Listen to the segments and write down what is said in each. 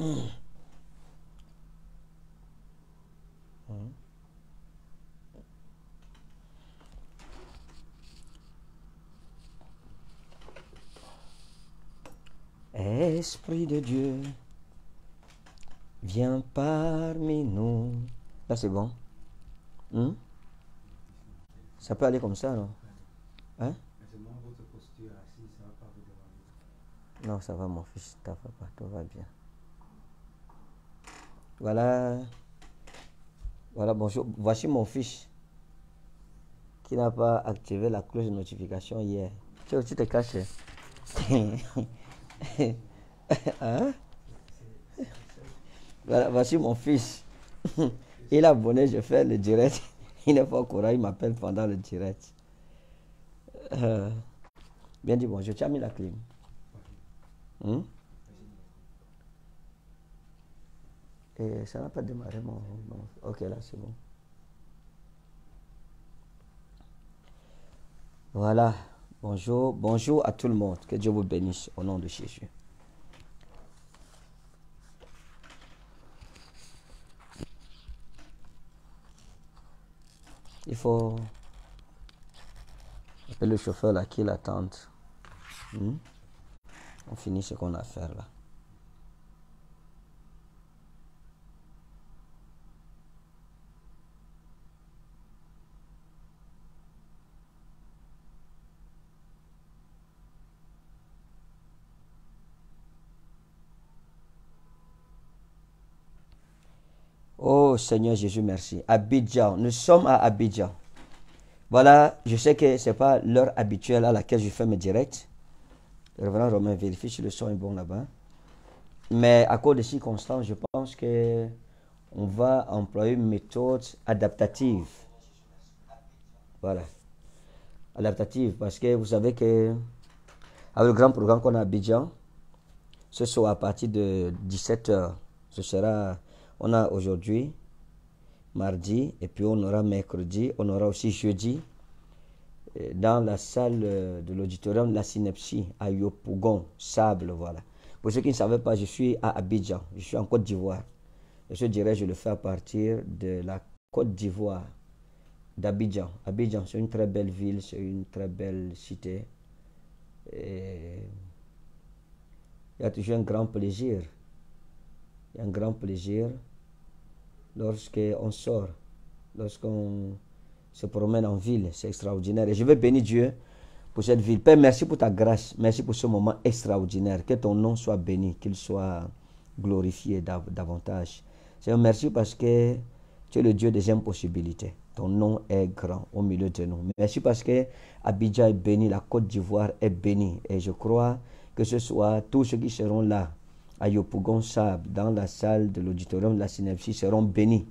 Mm. Mm. Mm. Esprit de Dieu, viens parmi nous. Là, c'est bon. Ça peut aller comme ça, non Hein Non, ça va, mon fils, ça va pas, tout va bien. Voilà. Voilà, bonjour. Voici mon fils qui n'a pas activé la cloche de notification hier. Tu, es te caché. Hein? Hein? voilà, voici mon fils. Il est abonné, je fais le direct. Il n'est pas au courant, il m'appelle pendant le direct. Euh, bien dit bonjour. Tu as mis la clim. Hmm? Et eh, ça n'a pas démarré mon, Ok, là, c'est bon. Voilà. Bonjour. Bonjour à tout le monde. Que Dieu vous bénisse au nom de Jésus. Il faut appeler le chauffeur là qui l'attend. Hmm? On finit ce qu'on a à faire là. Oh Seigneur Jésus, merci. Abidjan, nous sommes à Abidjan. Voilà, je sais que ce n'est pas l'heure habituelle à laquelle je fais mes directs. Le reverend Romain vérifie si le son est bon là-bas. Mais à cause des circonstances, je pense que on va employer une méthode adaptative. Voilà. Adaptative, parce que vous savez que avec le grand programme qu'on a à Abidjan, ce soir à partir de 17h, ce sera on a aujourd'hui, mardi, et puis on aura mercredi, on aura aussi jeudi, euh, dans la salle euh, de l'auditorium La Synepsie, à Yopougon, Sable, voilà. Pour ceux qui ne savaient pas, je suis à Abidjan, je suis en Côte d'Ivoire. Je dirais, je le fais à partir de la Côte d'Ivoire, d'Abidjan. Abidjan, c'est une très belle ville, c'est une très belle cité. il y a toujours un grand plaisir. un grand plaisir lorsqu'on sort, lorsqu'on se promène en ville. C'est extraordinaire. Et je veux bénir Dieu pour cette ville. Père, merci pour ta grâce. Merci pour ce moment extraordinaire. Que ton nom soit béni, qu'il soit glorifié davantage. Seigneur, merci parce que tu es le Dieu des impossibilités. Ton nom est grand au milieu de nous. Merci parce que Abidjan est béni, la Côte d'Ivoire est bénie. Et je crois que ce soit tous ceux qui seront là à Yopougon dans la salle de l'auditorium de la synapsie, seront bénis.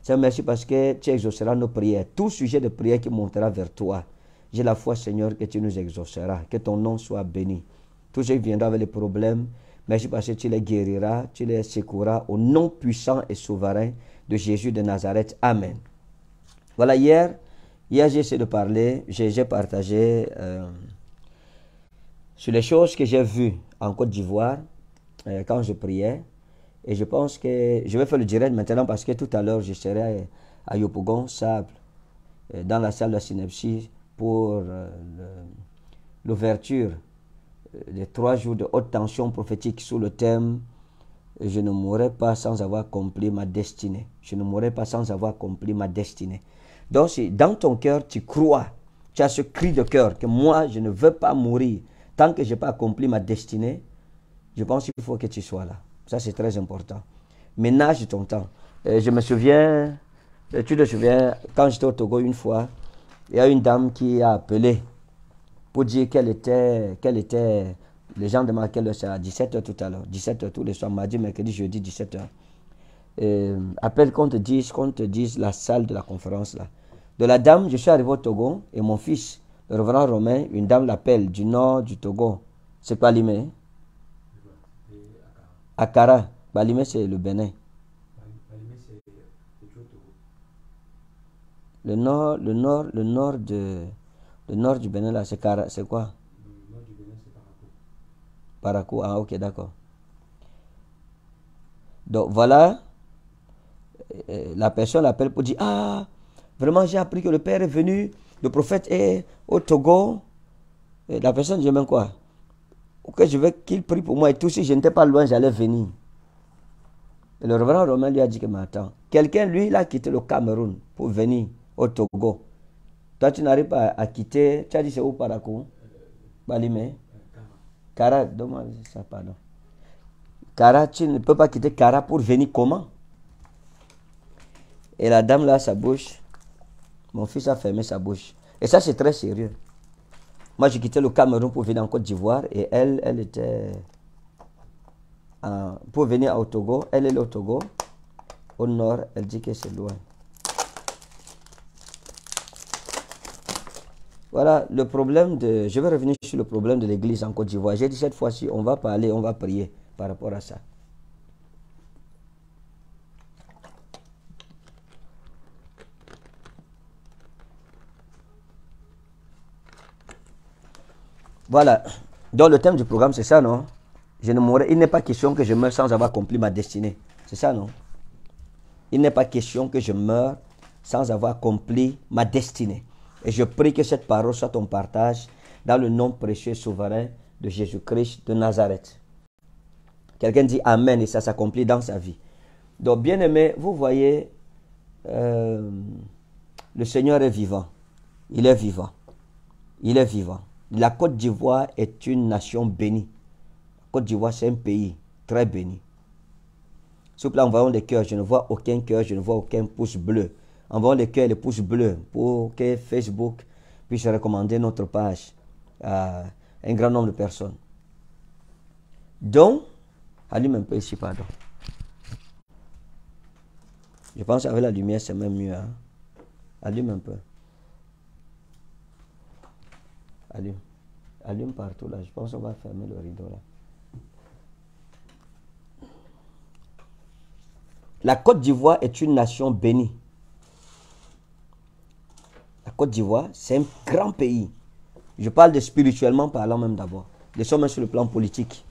Seigneur, merci parce que tu exauceras nos prières. Tout sujet de prière qui montera vers toi. J'ai la foi, Seigneur, que tu nous exauceras. Que ton nom soit béni. Tout ce qui viendra avec les problèmes, merci parce que tu les guériras, tu les secourras au nom puissant et souverain de Jésus de Nazareth. Amen. Voilà, hier, hier j'ai essayé de parler, j'ai partagé euh, sur les choses que j'ai vues en Côte d'Ivoire. Euh, quand je priais. Et je pense que je vais faire le direct maintenant parce que tout à l'heure, je serai à Yopougon... Sable, euh, dans la salle de la synapsie pour euh, l'ouverture des trois jours de haute tension prophétique sous le thème Je ne mourrai pas sans avoir accompli ma destinée. Je ne mourrai pas sans avoir accompli ma destinée. Donc, si dans ton cœur, tu crois, tu as ce cri de cœur que moi, je ne veux pas mourir tant que je n'ai pas accompli ma destinée, je pense qu'il faut que tu sois là. Ça, c'est très important. Ménage ton temps. Euh, je me souviens, euh, tu te souviens, quand j'étais au Togo une fois, il y a une dame qui a appelé pour dire qu'elle était, qu'elle était, les gens demandent quelle heure c'est à 17h tout à l'heure, 17h tous les soirs, mardi, mercredi, jeudi, 17h. Euh, appelle qu'on te dise, qu'on te dise la salle de la conférence là. De la dame, je suis arrivé au Togo et mon fils, le reverend Romain, une dame l'appelle du nord du Togo, c'est pas l'humain. Akara, Balimé, c'est le Bénin. Balimé, c'est le nord, le nord, le nord de, le nord du Bénin là, c'est c'est quoi Le nord du Bénin, c'est Parakou. ah ok, d'accord. Donc voilà, euh, la personne l'appelle pour dire ah, vraiment j'ai appris que le père est venu, le prophète est au Togo. la personne dit même quoi que je veux qu'il prie pour moi et tout. Si je n'étais pas loin, j'allais venir. Et le reverend Romain lui a dit que, mais quelqu'un, lui, il a quitté le Cameroun pour venir au Togo. Toi, tu n'arrives pas à, quitter. Tu as dit, c'est où, Parakou Balimé Kara, moi ça, pardon. Kara, tu ne peux pas quitter Cara pour venir comment Et la dame là, sa bouche, mon fils a fermé sa bouche. Et ça, c'est très sérieux. Moi, j'ai quitté le Cameroun pour venir en Côte d'Ivoire et elle, elle était. pour venir au Togo, elle est au Togo. Au nord, elle dit que c'est loin. Voilà, le problème de. Je vais revenir sur le problème de l'église en Côte d'Ivoire. J'ai dit cette fois-ci, on va parler, on va prier par rapport à ça. Voilà. Dans le thème du programme, c'est ça, non je ne mourrai. Il n'est pas question que je meure sans avoir accompli ma destinée. C'est ça, non Il n'est pas question que je meure sans avoir accompli ma destinée. Et je prie que cette parole soit ton partage dans le nom précieux et souverain de Jésus-Christ de Nazareth. Quelqu'un dit Amen et ça s'accomplit dans sa vie. Donc, bien aimé, vous voyez, euh, le Seigneur est vivant. Il est vivant. Il est vivant. La Côte d'Ivoire est une nation bénie. La Côte d'Ivoire, c'est un pays très béni. Sur plaît, envoyons des cœurs. Je ne vois aucun cœur, je ne vois aucun pouce bleu. Envoyons les cœurs et les pouces bleus pour que Facebook puisse recommander notre page à un grand nombre de personnes. Donc, allume un peu ici, pardon. Je pense qu'avec la lumière, c'est même mieux. Hein. Allume un peu. Allume. Allume partout là. Je pense qu'on va fermer le rideau là. La Côte d'Ivoire est une nation bénie. La Côte d'Ivoire, c'est un grand pays. Je parle de spirituellement parlant même d'abord. sommes sur le plan politique.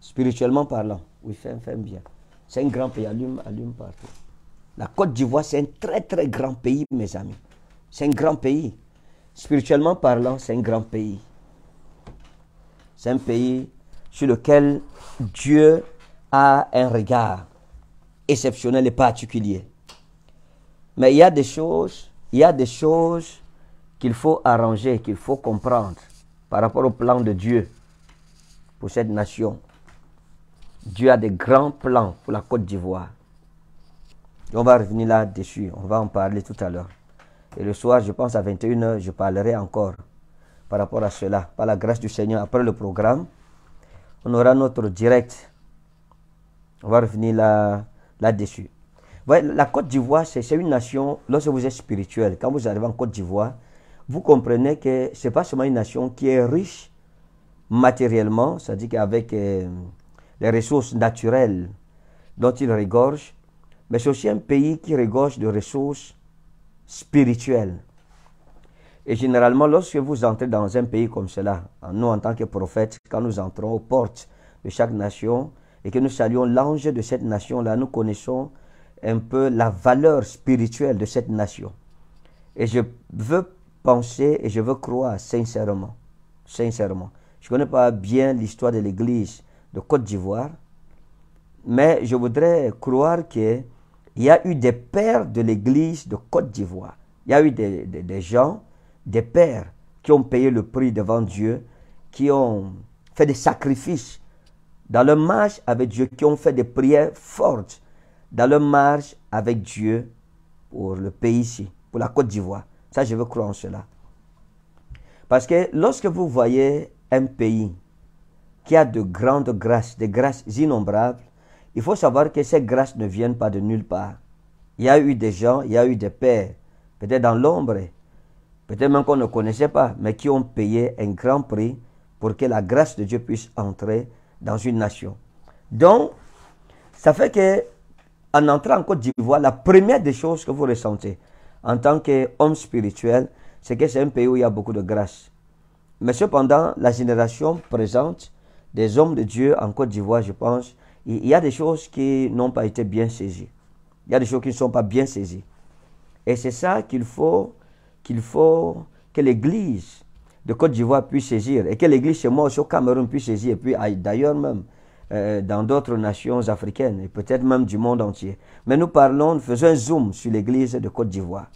Spirituellement parlant. Oui, ferme, ferme bien. C'est un grand pays. Allume, allume partout. La Côte d'Ivoire, c'est un très très grand pays, mes amis. C'est un grand pays. Spirituellement parlant, c'est un grand pays. C'est un pays sur lequel Dieu a un regard exceptionnel et particulier. Mais il y a des choses, il y a des choses qu'il faut arranger, qu'il faut comprendre par rapport au plan de Dieu pour cette nation. Dieu a des grands plans pour la Côte d'Ivoire. On va revenir là-dessus, on va en parler tout à l'heure. Et le soir, je pense à 21h, je parlerai encore par rapport à cela. Par la grâce du Seigneur, après le programme, on aura notre direct. On va revenir là, dessus la Côte d'Ivoire, c'est une nation, lorsque vous êtes spirituel, quand vous arrivez en Côte d'Ivoire, vous comprenez que ce n'est pas seulement une nation qui est riche matériellement, c'est-à-dire qu'avec euh, les ressources naturelles dont il regorge, mais c'est aussi un pays qui regorge de ressources spirituel. Et généralement, lorsque vous entrez dans un pays comme cela, nous en tant que prophètes, quand nous entrons aux portes de chaque nation et que nous saluons l'ange de cette nation-là, nous connaissons un peu la valeur spirituelle de cette nation. Et je veux penser et je veux croire sincèrement, sincèrement. Je ne connais pas bien l'histoire de l'Église de Côte d'Ivoire, mais je voudrais croire que il y a eu des pères de l'église de Côte d'Ivoire. Il y a eu des, gens, des pères qui ont payé le prix devant Dieu, qui ont fait des sacrifices dans leur marche avec Dieu, qui ont fait des prières fortes dans leur marche avec Dieu pour le pays ici, pour la Côte d'Ivoire. Ça, je veux croire en cela. Parce que lorsque vous voyez un pays qui a de grandes grâces, des grâces innombrables, il faut savoir que ces grâces ne viennent pas de nulle part. Il y a eu des gens, il y a eu des pères, peut-être dans l'ombre, peut-être même qu'on ne connaissait pas, mais qui ont payé un grand prix pour que la grâce de Dieu puisse entrer dans une nation. Donc, ça fait que en entrant en Côte d'Ivoire, la première des choses que vous ressentez en tant qu'homme spirituel, c'est que c'est un pays où il y a beaucoup de grâce. Mais cependant, la génération présente des hommes de Dieu en Côte d'Ivoire, je pense, il y a des choses qui n'ont pas été bien saisies. Il y a des choses qui ne sont pas bien saisies. Et c'est ça qu'il faut, qu'il faut que l'Église de Côte d'Ivoire puisse saisir et que l'Église chez moi au Cameroun puisse saisir et puis d'ailleurs même euh, dans d'autres nations africaines et peut-être même du monde entier. Mais nous parlons, faisons un zoom sur l'Église de Côte d'Ivoire.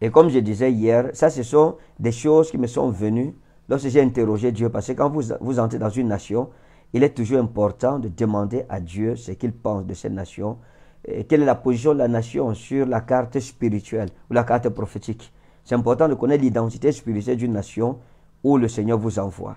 Et comme je disais hier, ça ce sont des choses qui me sont venues Lorsque j'ai interrogé Dieu, parce que quand vous, vous entrez dans une nation, il est toujours important de demander à Dieu ce qu'il pense de cette nation, quelle est la position de la nation sur la carte spirituelle ou la carte prophétique. C'est important de connaître l'identité spirituelle d'une nation où le Seigneur vous envoie.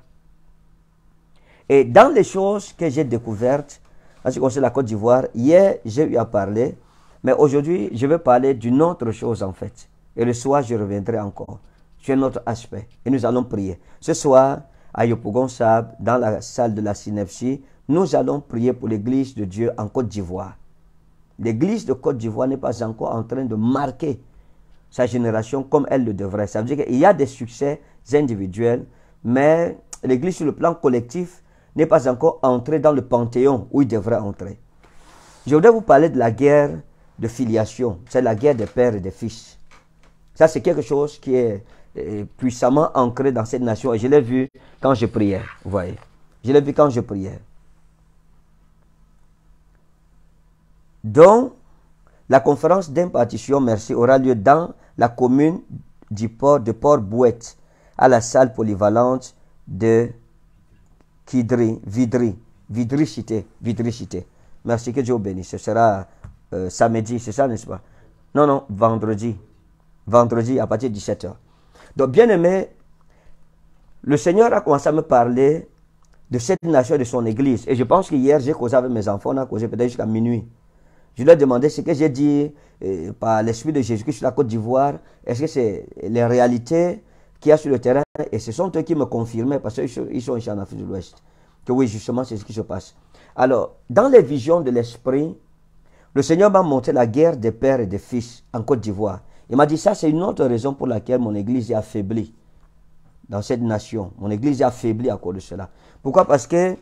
Et dans les choses que j'ai découvertes, en ce qui concerne la Côte d'Ivoire, hier j'ai eu à parler, mais aujourd'hui je vais parler d'une autre chose en fait. Et le soir je reviendrai encore. C'est un autre aspect. Et nous allons prier. Ce soir, à Yopougon Sab, dans la salle de la synepsie, nous allons prier pour l'église de Dieu en Côte d'Ivoire. L'église de Côte d'Ivoire n'est pas encore en train de marquer sa génération comme elle le devrait. Ça veut dire qu'il y a des succès individuels, mais l'église sur le plan collectif n'est pas encore entrée dans le panthéon où il devrait entrer. Je voudrais vous parler de la guerre de filiation. C'est la guerre des pères et des fils. Ça, c'est quelque chose qui est puissamment ancré dans cette nation. Et je l'ai vu quand je priais, vous voyez. Je l'ai vu quand je priais. Donc, la conférence d'impartition merci aura lieu dans la commune du port de Port-Bouette, à la salle polyvalente de Kidri, Vidri, Vidri Cité, Merci que Dieu bénisse. Ce sera euh, samedi, c'est ça, n'est-ce pas? Non, non, vendredi. Vendredi à partir de 17h. Donc, bien aimé, le Seigneur a commencé à me parler de cette nation et de son église. Et je pense qu'hier, j'ai causé avec mes enfants, on a causé peut-être jusqu'à minuit. Je leur ai demandé ce que j'ai dit euh, par l'Esprit de Jésus sur la Côte d'Ivoire. Est-ce que c'est les réalités qu'il y a sur le terrain Et ce sont eux qui me confirmaient, parce qu'ils sont ici en Afrique de l'Ouest, que oui, justement, c'est ce qui se passe. Alors, dans les visions de l'Esprit, le Seigneur m'a montré la guerre des pères et des fils en Côte d'Ivoire. Il m'a dit, ça c'est une autre raison pour laquelle mon église est affaiblie dans cette nation. Mon église est affaiblie à cause de cela. Pourquoi Parce que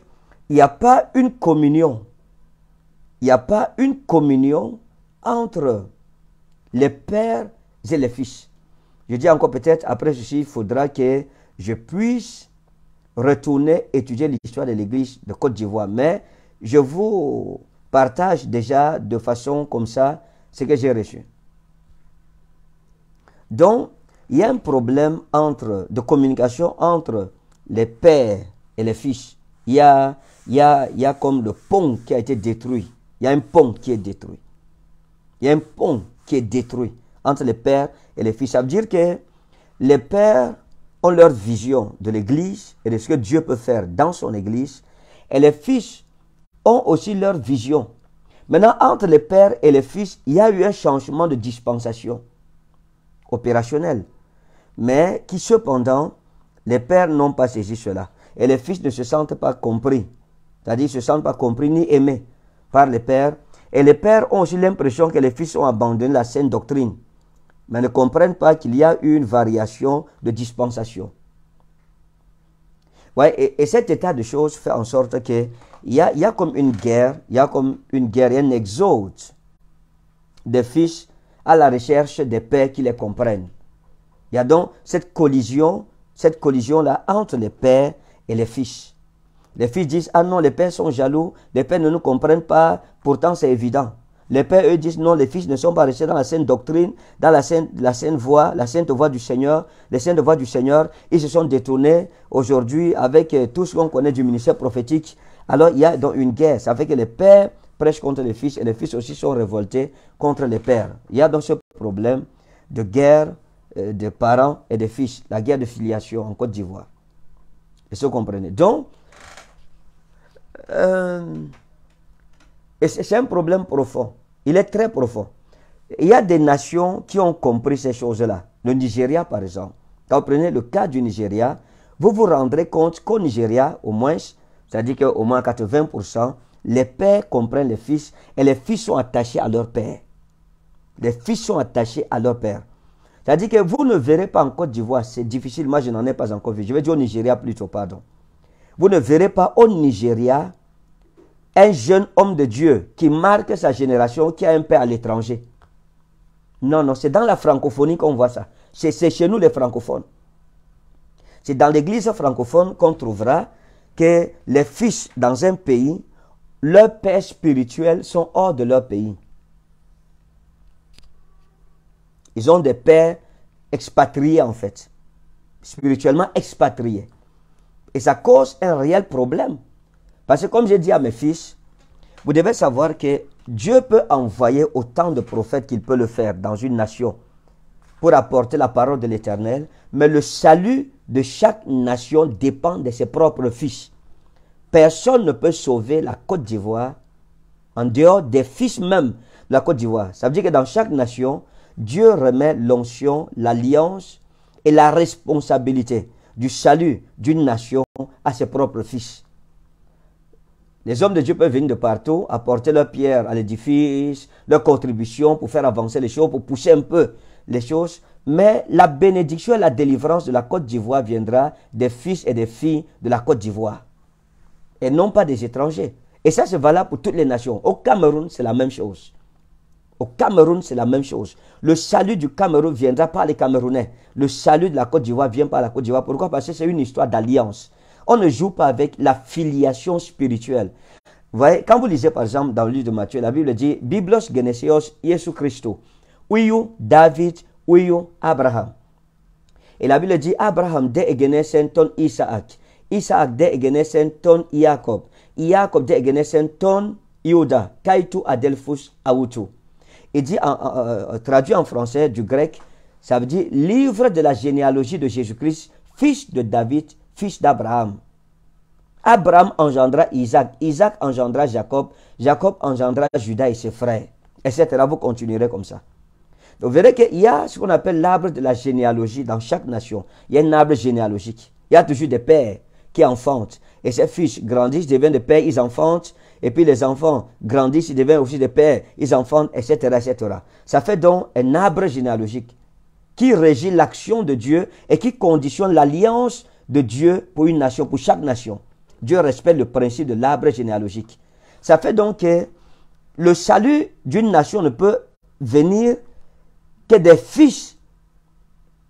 il n'y a pas une communion. Il n'y a pas une communion entre les pères et les fils. Je dis encore peut-être, après ceci, il faudra que je puisse retourner étudier l'histoire de l'église de Côte d'Ivoire. Mais je vous partage déjà de façon comme ça ce que j'ai reçu. Donc, il y a un problème entre, de communication entre les pères et les fils. Il y a, il y a comme le pont qui a été détruit. Il y a un pont qui est détruit. Il y a un pont qui est détruit entre les pères et les fils. Ça veut dire que les pères ont leur vision de l'Église et de ce que Dieu peut faire dans son Église. Et les fils ont aussi leur vision. Maintenant, entre les pères et les fils, il y a eu un changement de dispensation opérationnel, mais qui cependant, les pères n'ont pas saisi cela. Et les fils ne se sentent pas compris, c'est-à-dire ne se sentent pas compris ni aimés par les pères. Et les pères ont aussi l'impression que les fils ont abandonné la saine doctrine, mais ne comprennent pas qu'il y a eu une variation de dispensation. Ouais, et, cet état de choses fait en sorte qu'il y a, y a comme une guerre, il y a comme une guerre, un exode des fils à la recherche des pères qui les comprennent. Il y a donc cette collision, cette collision-là entre les pères et les fils. Les fils disent, ah non, les pères sont jaloux, les pères ne nous comprennent pas, pourtant c'est évident. Les pères, eux, disent, non, les fils ne sont pas restés dans la sainte doctrine, dans la sainte, la voie, la sainte voie du Seigneur, les saintes voies du Seigneur. Ils se sont détournés aujourd'hui avec euh, tout ce qu'on connaît du ministère prophétique alors il y a donc une guerre. Ça fait que les pères prêchent contre les fils et les fils aussi sont révoltés contre les pères. Il y a donc ce problème de guerre euh, des parents et des fils, la guerre de filiation en Côte d'Ivoire. Et ce vous comprenez. Donc, euh, c'est un problème profond. Il est très profond. Il y a des nations qui ont compris ces choses-là. Le Nigeria, par exemple. Quand prenez le cas du Nigeria, vous vous rendrez compte qu'au Nigeria, au moins, c'est-à-dire qu'au moins 80%, les pères comprennent les fils et les fils sont attachés à leur père. Les fils sont attachés à leur père. C'est-à-dire que vous ne verrez pas en Côte d'Ivoire, c'est difficile, moi je n'en ai pas encore vu. Je vais dire au Nigeria plutôt, pardon. Vous ne verrez pas au Nigeria un jeune homme de Dieu qui marque sa génération, qui a un père à l'étranger. Non, non, c'est dans la francophonie qu'on voit ça. C'est chez nous les francophones. C'est dans l'église francophone qu'on trouvera que les fils dans un pays, leurs pères spirituels sont hors de leur pays. Ils ont des pères expatriés en fait, spirituellement expatriés. Et ça cause un réel problème. Parce que comme j'ai dit à mes fils, vous devez savoir que Dieu peut envoyer autant de prophètes qu'il peut le faire dans une nation pour apporter la parole de l'Éternel, mais le salut de chaque nation dépend de ses propres fils. Personne ne peut sauver la Côte d'Ivoire en dehors des fils même de la Côte d'Ivoire. Ça veut dire que dans chaque nation, Dieu remet l'onction, l'alliance et la responsabilité du salut d'une nation à ses propres fils. Les hommes de Dieu peuvent venir de partout, apporter leur pierre à l'édifice, leur contribution pour faire avancer les choses, pour pousser un peu les choses, mais la bénédiction et la délivrance de la Côte d'Ivoire viendra des fils et des filles de la Côte d'Ivoire. Et non pas des étrangers. Et ça, c'est valable pour toutes les nations. Au Cameroun, c'est la même chose. Au Cameroun, c'est la même chose. Le salut du Cameroun viendra par les Camerounais. Le salut de la Côte d'Ivoire vient par la Côte d'Ivoire. Pourquoi Parce que c'est une histoire d'alliance. On ne joue pas avec la filiation spirituelle. Vous voyez, quand vous lisez par exemple dans le livre de Matthieu, la Bible dit Biblos Genesios Jesu Christo. Uyu David oui, Abraham. Et la Bible dit Abraham de ton Isaac, Isaac de ton Jacob, Jacob de Egenesen ton Kaitu Adelphus Il dit, euh, traduit en français du grec, ça veut dire livre de la généalogie de Jésus-Christ, fils de David, fils d'Abraham. Abraham engendra Isaac, Isaac engendra Jacob, Jacob engendra Judas et ses frères, etc. Vous continuerez comme ça. Vous verrez qu'il y a ce qu'on appelle l'arbre de la généalogie dans chaque nation. Il y a un arbre généalogique. Il y a toujours des pères qui enfantent. Et ces fils grandissent, deviennent des pères, ils enfantent. Et puis les enfants grandissent, ils deviennent aussi des pères, ils enfantent, etc., etc. Ça fait donc un arbre généalogique qui régit l'action de Dieu et qui conditionne l'alliance de Dieu pour une nation, pour chaque nation. Dieu respecte le principe de l'arbre généalogique. Ça fait donc que le salut d'une nation ne peut venir que des fils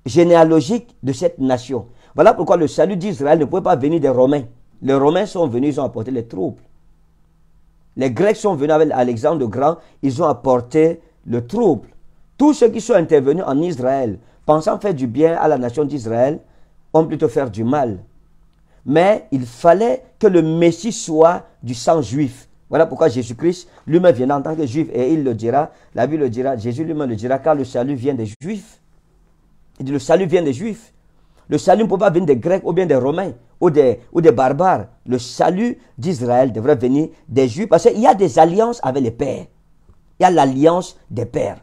généalogiques de cette nation. Voilà pourquoi le salut d'Israël ne pouvait pas venir des Romains. Les Romains sont venus, ils ont apporté les troubles. Les Grecs sont venus avec Alexandre le Grand, ils ont apporté le trouble. Tous ceux qui sont intervenus en Israël, pensant faire du bien à la nation d'Israël, ont plutôt fait du mal. Mais il fallait que le Messie soit du sang juif. Voilà pourquoi Jésus-Christ lui-même vient en tant que juif et il le dira, la Bible le dira, Jésus lui-même le dira, car le salut vient des juifs. Il dit le salut vient des juifs. Le salut ne peut pas venir des Grecs ou bien des Romains ou des, ou des barbares. Le salut d'Israël devrait venir des juifs parce qu'il y a des alliances avec les pères. Il y a l'alliance des pères.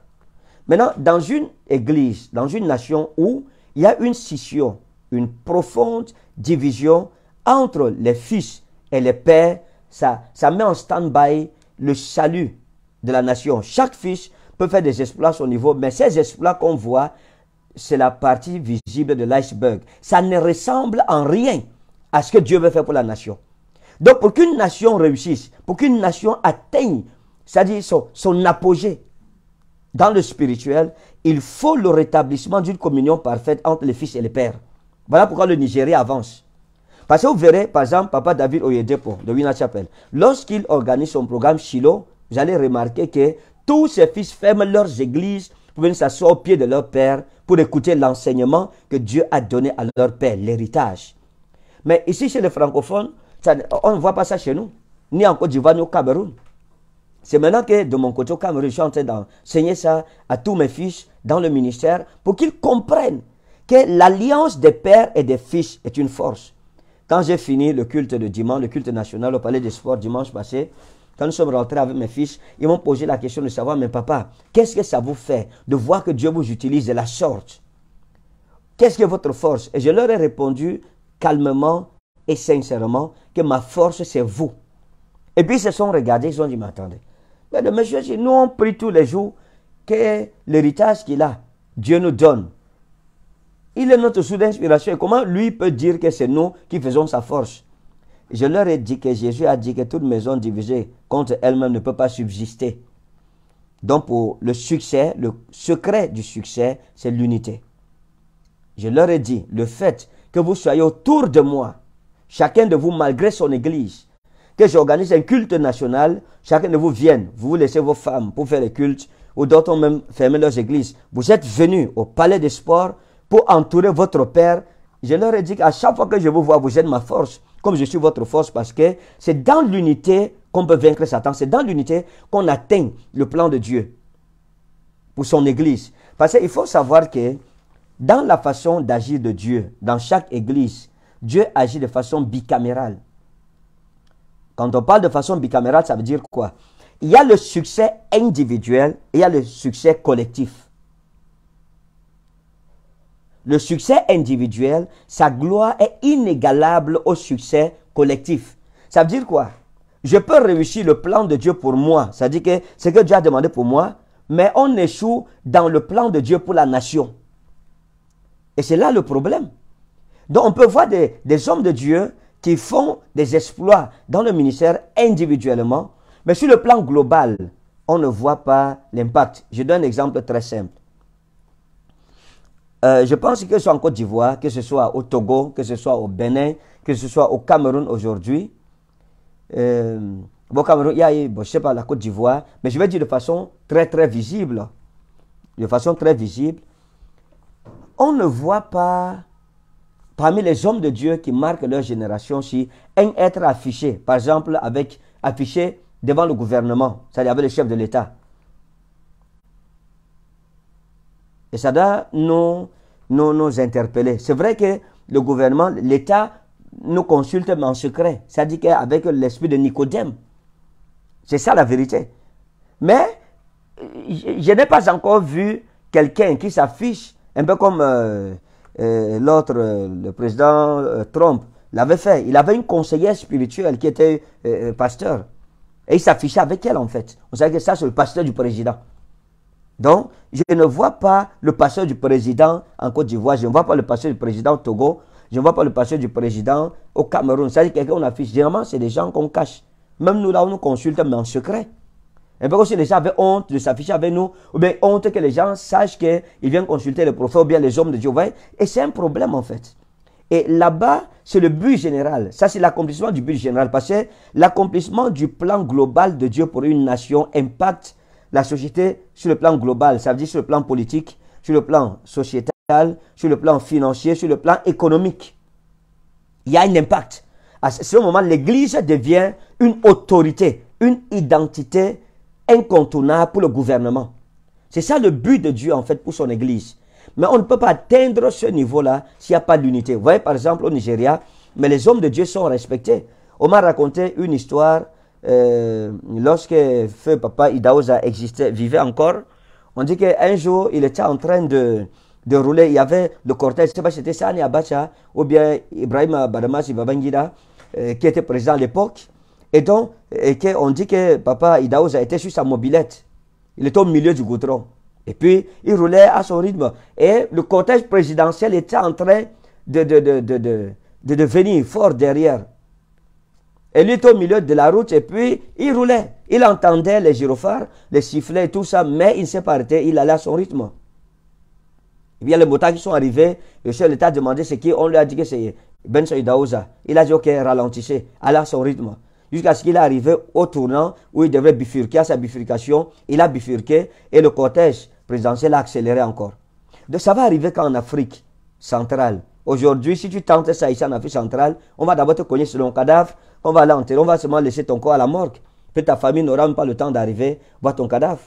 Maintenant, dans une église, dans une nation où il y a une scission, une profonde division entre les fils et les pères, ça, met en stand-by le salut de la nation. Chaque fils peut faire des exploits à son niveau, mais ces exploits qu'on voit, c'est la partie visible de l'iceberg. Ça ne ressemble en rien à ce que Dieu veut faire pour la nation. Donc pour qu'une nation réussisse, pour qu'une nation atteigne, c'est-à-dire son apogée dans le spirituel, il faut le rétablissement d'une communion parfaite entre les fils et les pères. Voilà pourquoi le Nigeria avance. Parce que vous verrez, par exemple, Papa David Oyedepo de Wina Chapel, lorsqu'il organise son programme Shiloh, vous allez remarquer que tous ses fils ferment leurs églises pour venir s'asseoir au pied de leur père pour écouter l'enseignement que Dieu a donné à leur père, l'héritage. Mais ici, chez les francophones, on ne voit pas ça chez nous, ni en Côte d'Ivoire, ni au Cameroun. C'est maintenant que de mon côté au Cameroun, je suis en train d'enseigner ça à tous mes fils dans le ministère pour qu'ils comprennent que l'alliance des pères et des fils est une force. Quand j'ai fini le culte de dimanche, le culte national au palais des sports dimanche passé, quand nous sommes rentrés avec mes fils, ils m'ont posé la question de savoir, mais papa, qu'est-ce que ça vous fait de voir que Dieu vous utilise de la sorte Qu'est-ce que votre force Et je leur ai répondu calmement et sincèrement que ma force, c'est vous. Et puis ils se sont regardés, ils ont dit, mais attendez. Mais le monsieur, nous on prie tous les jours que l'héritage qu'il a, Dieu nous donne. Il est notre source d'inspiration. Et comment lui peut dire que c'est nous qui faisons sa force Je leur ai dit que Jésus a dit que toute maison divisée contre elle-même ne peut pas subsister. Donc pour le succès, le secret du succès, c'est l'unité. Je leur ai dit, le fait que vous soyez autour de moi, chacun de vous malgré son église, que j'organise un culte national, chacun de vous vienne, vous, laissez vos femmes pour faire le culte, ou d'autres ont même fermé leurs églises. Vous êtes venus au palais des sports pour entourer votre père. Je leur ai dit qu'à chaque fois que je vous vois, vous êtes ma force, comme je suis votre force, parce que c'est dans l'unité qu'on peut vaincre Satan. C'est dans l'unité qu'on atteint le plan de Dieu pour son Église. Parce qu'il faut savoir que dans la façon d'agir de Dieu, dans chaque Église, Dieu agit de façon bicamérale. Quand on parle de façon bicamérale, ça veut dire quoi Il y a le succès individuel et il y a le succès collectif. Le succès individuel, sa gloire est inégalable au succès collectif. Ça veut dire quoi Je peux réussir le plan de Dieu pour moi. Ça veut dire que ce que Dieu a demandé pour moi, mais on échoue dans le plan de Dieu pour la nation. Et c'est là le problème. Donc on peut voir des hommes de Dieu qui font des exploits dans le ministère individuellement, mais sur le plan global, on ne voit pas l'impact. Je donne un exemple très simple. Euh, je pense que ce soit en Côte d'Ivoire, que ce soit au Togo, que ce soit au Bénin, que ce soit au Cameroun aujourd'hui. Euh, Cameroun, il y a, bon, sais pas, la Côte d'Ivoire, mais je vais dire de façon très, très visible. De façon très visible. On ne voit pas, parmi les hommes de Dieu qui marquent leur génération, si un être affiché, par exemple, avec, affiché devant le gouvernement, c'est-à-dire avec le chef de l'État Et ça doit nous, nous, nous interpeller. C'est vrai que le gouvernement, l'État nous consulte mais en secret. C'est-à-dire qu'avec l'esprit de Nicodème. C'est ça la vérité. Mais je n'ai pas encore vu quelqu'un qui s'affiche, un peu comme euh, euh, l'autre, euh, le président Trump l'avait fait. Il avait une conseillère spirituelle qui était pasteur. Et il s'affichait avec elle en fait. On savait que ça c'est le pasteur du président. Donc, je ne vois pas le passeur du président en Côte d'Ivoire, je ne vois pas le passeur du président au Togo, je ne vois pas le passeur du président au Cameroun. C'est-à-dire quelqu'un qu'on affiche. Généralement, c'est des gens qu'on cache. Même nous, là, on nous consulte, mais en secret. Un peu comme si les gens avaient honte de s'afficher avec nous, ou bien honte que les gens sachent qu'ils viennent consulter le prophète, ou bien les hommes de Dieu. Et c'est un problème, en fait. Et là-bas, c'est le but général. Ça, c'est l'accomplissement du but général. Parce que l'accomplissement du plan global de Dieu pour une nation impacte la société sur le plan global, ça veut dire sur le plan politique, sur le plan sociétal, sur le plan financier, sur le plan économique. Il y a un impact. À ce moment, l'Église devient une autorité, une identité incontournable pour le gouvernement. C'est ça le but de Dieu, en fait, pour son Église. Mais on ne peut pas atteindre ce niveau-là s'il n'y a pas d'unité. Vous voyez, par exemple, au Nigeria, mais les hommes de Dieu sont respectés. On m'a raconté une histoire euh, lorsque feu papa Idaoza existait, vivait encore, on dit qu'un jour, il était en train de, de rouler. Il y avait le cortège, je ne sais pas si c'était Sani Abacha ou bien Ibrahim Babangida, euh, qui était président à l'époque. Et donc, on dit que papa Idaoza était sur sa mobilette. Il était au milieu du goudron. Et puis, il roulait à son rythme. Et le cortège présidentiel était en train de, de, de, de, de, de devenir fort derrière. Et lui était au milieu de la route et puis il roulait. Il entendait les gyrophares, les sifflets et tout ça, mais il ne s'est pas arrêté, il allait à son rythme. y a les motards qui sont arrivés, le chef de l'État a demandé ce qui, on lui a dit que c'est Ben Saïdaouza. Il a dit, ok, ralentissez, allez à son rythme. Jusqu'à ce qu'il arrive au tournant où il devait bifurquer à sa bifurcation. Il a bifurqué et le cortège présidentiel a accéléré encore. Donc ça va arriver qu'en Afrique centrale, Aujourd'hui, si tu tentes ça ici en Afrique centrale, on va d'abord te cogner sur ton cadavre, on va l'enterrer, on va seulement laisser ton corps à la morgue. Puis ta famille n'aura même pas le temps d'arriver voir ton cadavre.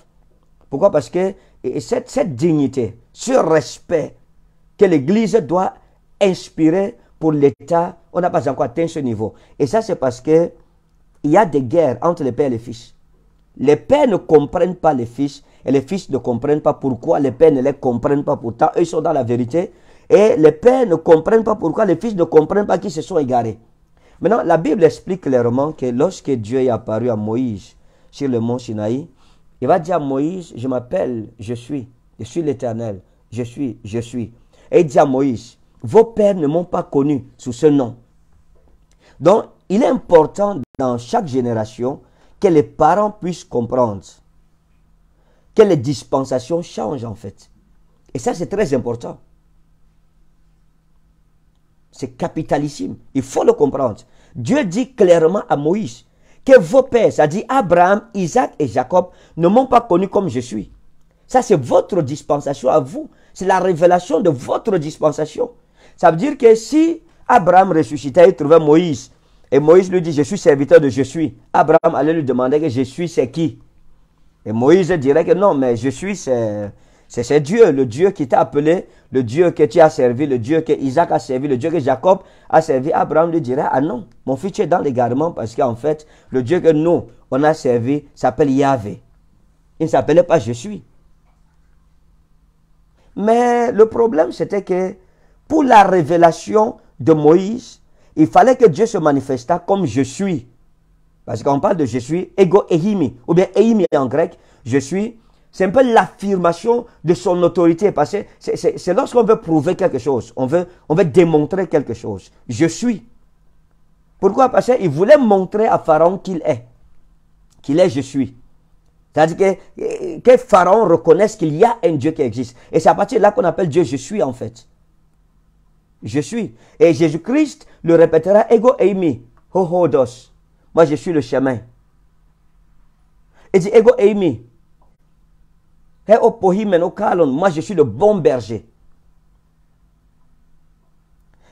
Pourquoi Parce que cette, dignité, ce respect que l'Église doit inspirer pour l'État, on n'a pas encore atteint ce niveau. Et ça, c'est parce que y a des guerres entre les pères et les fils. Les pères ne comprennent pas les fils et les fils ne comprennent pas pourquoi les pères ne les comprennent pas. Pourtant, eux sont dans la vérité, et les pères ne comprennent pas pourquoi les fils ne comprennent pas qu'ils se sont égarés. Maintenant, la Bible explique clairement que lorsque Dieu est apparu à Moïse sur le mont Sinaï, il va dire à Moïse, je m'appelle, je suis, je suis l'Éternel, je suis, je suis. Et il dit à Moïse, vos pères ne m'ont pas connu sous ce nom. Donc, il est important dans chaque génération que les parents puissent comprendre que les dispensations changent en fait. Et ça, c'est très important. C'est capitalissime. Il faut le comprendre. Dieu dit clairement à Moïse que vos pères, c'est-à-dire Abraham, Isaac et Jacob, ne m'ont pas connu comme je suis. Ça, c'est votre dispensation à vous. C'est la révélation de votre dispensation. Ça veut dire que si Abraham ressuscitait et trouvait Moïse, et Moïse lui dit, je suis serviteur de je suis, Abraham allait lui demander que je suis, c'est qui Et Moïse dirait que non, mais je suis, c'est c'est ce Dieu, le Dieu qui t'a appelé, le Dieu que tu as servi, le Dieu que Isaac a servi, le Dieu que Jacob a servi. Abraham lui dirait, ah non, mon fils, tu es dans l'égarement parce qu'en fait, le Dieu que nous, on a servi s'appelle Yahvé. Il ne s'appelait pas Je suis. Mais le problème, c'était que pour la révélation de Moïse, il fallait que Dieu se manifestât comme je suis. Parce qu'on parle de je suis, ego ehimi, ou bien ehimi en grec, je suis, c'est un peu l'affirmation de son autorité, parce que c'est lorsqu'on veut prouver quelque chose, on veut, on veut démontrer quelque chose. Je suis. Pourquoi Parce qu'il voulait montrer à Pharaon qu'il est. Qu'il est, je suis. C'est-à-dire que, que Pharaon reconnaisse qu'il y a un Dieu qui existe. Et c'est à partir de là qu'on appelle Dieu je suis en fait. Je suis. Et Jésus-Christ le répétera ego eimi, ho ho Moi je suis le chemin. Il dit ego eimi, moi je suis le bon berger.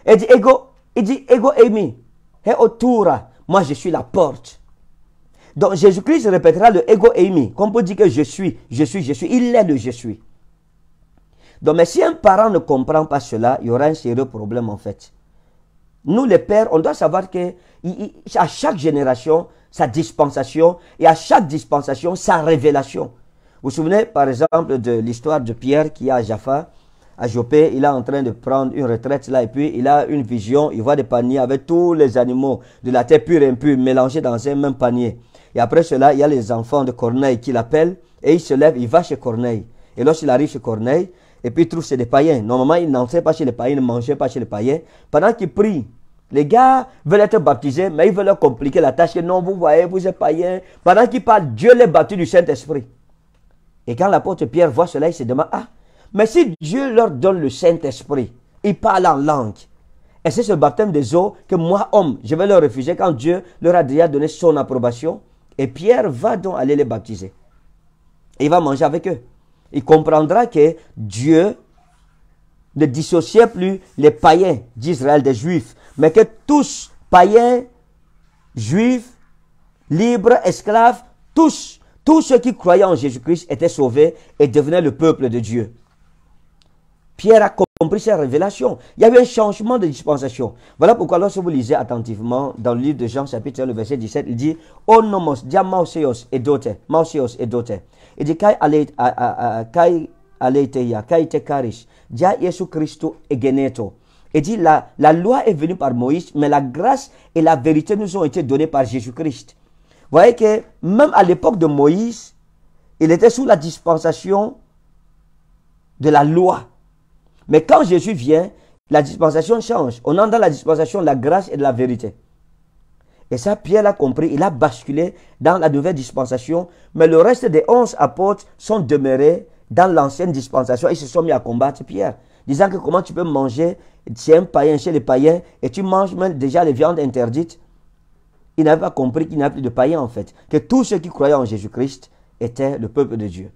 Il dit, ego, il moi je suis la porte. Donc Jésus-Christ répétera le ego emi, Comme peut dire que je suis, je suis, je suis, il est le je suis. Donc, mais si un parent ne comprend pas cela, il y aura un sérieux problème en fait. Nous, les pères, on doit savoir que à chaque génération, sa dispensation, et à chaque dispensation, sa révélation. Vous vous souvenez par exemple de l'histoire de Pierre qui est à Jaffa, à Jopé, il est en train de prendre une retraite là et puis il a une vision, il voit des paniers avec tous les animaux de la terre pure et impure mélangés dans un même panier. Et après cela, il y a les enfants de Corneille qui l'appellent et il se lève, il va chez Corneille. Et lorsqu'il arrive chez Corneille, et puis il trouve c'est des païens. Normalement, il n'entrait pas chez les païens, il ne mangeait pas chez les païens. Pendant qu'il prie, les gars veulent être baptisés, mais ils veulent leur compliquer la tâche. non, vous voyez, vous êtes païens. Pendant qu'il parle, Dieu les baptise du Saint-Esprit. Et quand l'apôtre Pierre voit cela, il se demande, ah, mais si Dieu leur donne le Saint-Esprit, ils parlent en langue. Et c'est ce baptême des eaux que moi, homme, je vais leur refuser quand Dieu leur a déjà donné son approbation. Et Pierre va donc aller les baptiser. Et il va manger avec eux. Il comprendra que Dieu ne dissociait plus les païens d'Israël des juifs, mais que tous, païens, juifs, libres, esclaves, tous tous ceux qui croyaient en Jésus-Christ étaient sauvés et devenaient le peuple de Dieu. Pierre a compris cette révélation. Il y a eu un changement de dispensation. Voilà pourquoi lorsque vous lisez attentivement dans le livre de Jean chapitre 1, verset 17, il dit « "Onomos oh, nomos dia mauseos et dote » et Il dit « Kai aleiteia, kai te dia Christo egeneto. » Il dit la, « La loi est venue par Moïse, mais la grâce et la vérité nous ont été données par Jésus-Christ. » voyez que même à l'époque de Moïse, il était sous la dispensation de la loi. Mais quand Jésus vient, la dispensation change. On est dans la dispensation de la grâce et de la vérité. Et ça, Pierre l'a compris, il a basculé dans la nouvelle dispensation, mais le reste des onze apôtres sont demeurés dans l'ancienne dispensation. Ils se sont mis à combattre Pierre, disant que comment tu peux manger, tu es un païen chez les païens, et tu manges même déjà les viandes interdites. Il n'avaient pas compris qu'il n'y avait plus de païens en fait, que tous ceux qui croyaient en Jésus-Christ étaient le peuple de Dieu.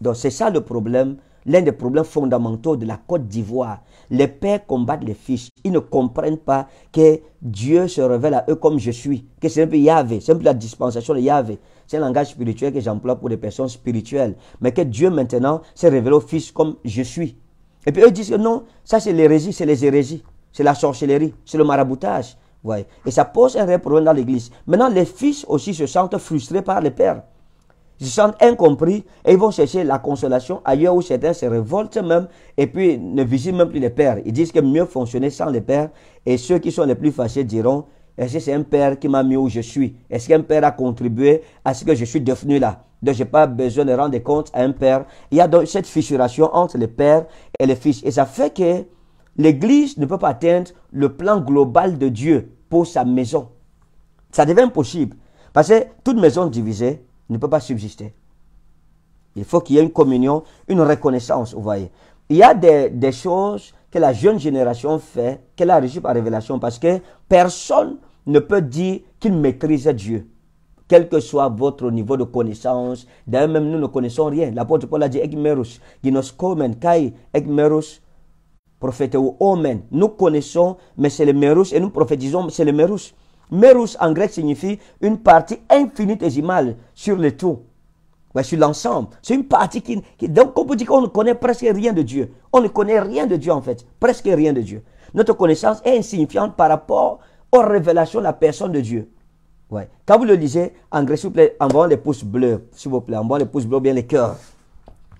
Donc c'est ça le problème, l'un des problèmes fondamentaux de la Côte d'Ivoire. Les pères combattent les fils. Ils ne comprennent pas que Dieu se révèle à eux comme je suis, que c'est un peu Yahvé, c'est un peu la dispensation de Yahvé. C'est un langage spirituel que j'emploie pour des personnes spirituelles, mais que Dieu maintenant se révèle aux fils comme je suis. Et puis eux disent non, ça c'est l'hérésie, c'est les hérésies, c'est la sorcellerie, c'est le maraboutage, et ça pose un vrai problème dans l'église. Maintenant, les fils aussi se sentent frustrés par les pères. Ils se sentent incompris et ils vont chercher la consolation ailleurs où certains se révoltent même et puis ne visitent même plus les pères. Ils disent que mieux fonctionner sans les pères et ceux qui sont les plus fâchés diront est-ce que c'est un père qui m'a mis où je suis Est-ce qu'un père a contribué à ce que je suis devenu là Donc, je n'ai pas besoin de rendre compte à un père. Il y a donc cette fissuration entre les pères et les fils. Et ça fait que L'Église ne peut pas atteindre le plan global de Dieu pour sa maison. Ça devient impossible. Parce que toute maison divisée ne peut pas subsister. Il faut qu'il y ait une communion, une reconnaissance, vous voyez. Il y a des, choses que la jeune génération fait, qu'elle a reçues par révélation, parce que personne ne peut dire qu'il maîtrise Dieu quel que soit votre niveau de connaissance. D'ailleurs, même nous ne connaissons rien. L'apôtre Paul a dit Egmerus, Ginoskomen, Kai, Egmerus, prophète ou omen. Nous connaissons, mais c'est le Merus et nous prophétisons, c'est le Merus. Merus en grec signifie une partie infinitésimale sur le tout, sur l'ensemble. C'est une partie qui, Donc on peut dire qu'on ne connaît presque rien de Dieu. On ne connaît rien de Dieu en fait, presque rien de Dieu. Notre connaissance est insignifiante par rapport aux révélations de la personne de Dieu. Ouais. Quand vous le lisez, en grec, s'il vous plaît, envoie les pouces bleus, s'il vous plaît, envoie les pouces bleus bien les cœurs.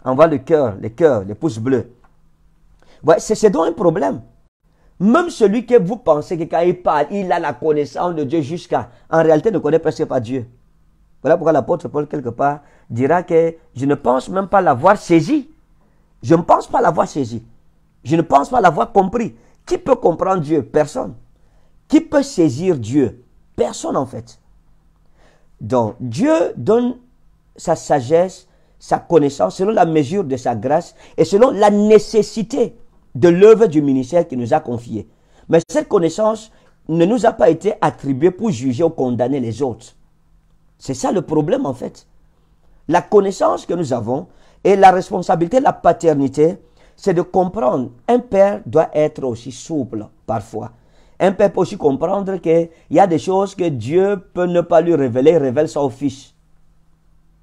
Envoie le cœur, les cœurs, les pouces bleus. C'est donc un problème. Même celui que vous pensez que quand il parle, il a la connaissance de Dieu jusqu'à... En réalité, ne connaît presque pas Dieu. Voilà pourquoi l'apôtre Paul, quelque part, dira que je ne pense même pas l'avoir saisi. Je ne pense pas l'avoir saisi. Je ne pense pas l'avoir compris. Qui peut comprendre Dieu Personne. Qui peut saisir Dieu Personne en fait. Donc Dieu donne sa sagesse, sa connaissance selon la mesure de sa grâce et selon la nécessité de l'œuvre du ministère qui nous a confié. Mais cette connaissance ne nous a pas été attribuée pour juger ou condamner les autres. C'est ça le problème en fait. La connaissance que nous avons et la responsabilité, la paternité, c'est de comprendre. Un père doit être aussi souple parfois. Un père peut aussi comprendre qu'il y a des choses que Dieu peut ne pas lui révéler, il révèle ça au fils.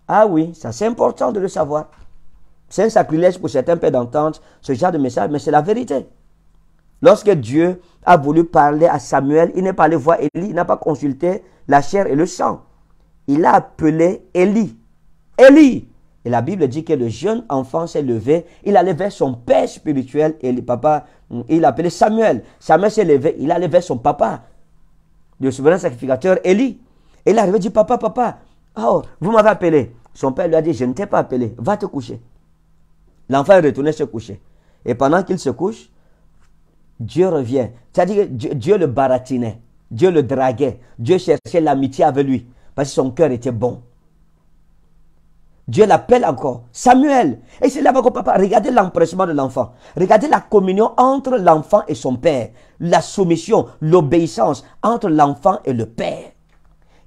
Ah oui, ça c'est important de le savoir. C'est un sacrilège pour certains pères d'entendre ce genre de message, mais c'est la vérité. Lorsque Dieu a voulu parler à Samuel, il n'est pas allé voir Élie, il n'a pas consulté la chair et le sang. Il a appelé Élie. Élie Et la Bible dit que le jeune enfant s'est levé, il allait vers son père spirituel, et papa, mm, il appelait Samuel. Samuel s'est levé, il allait vers son papa, le souverain sacrificateur Élie. Et il est arrivé, dit, papa, papa, oh, vous m'avez appelé. Son père lui a dit, je ne t'ai pas appelé, va te coucher. L'enfant est retourné se coucher. Et pendant qu'il se couche, Dieu revient. C'est-à-dire que Dieu, le baratinait, Dieu le draguait, Dieu cherchait l'amitié avec lui parce que son cœur était bon. Dieu l'appelle encore, Samuel. Et c'est là-bas que papa, regardez l'empressement de l'enfant. Regardez la communion entre l'enfant et son père. La soumission, l'obéissance entre l'enfant et le père.